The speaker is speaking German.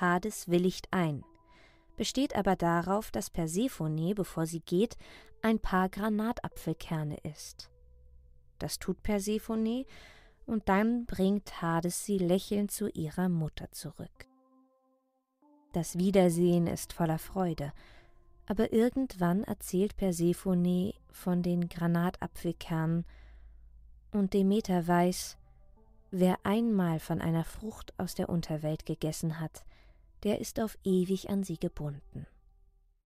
Hades willigt ein, besteht aber darauf, dass Persephone, bevor sie geht, ein paar Granatapfelkerne isst. Das tut Persephone, und dann bringt Hades sie lächelnd zu ihrer Mutter zurück. Das Wiedersehen ist voller Freude, aber irgendwann erzählt Persephone von den Granatapfelkernen, und Demeter weiß, wer einmal von einer Frucht aus der Unterwelt gegessen hat, der ist auf ewig an sie gebunden.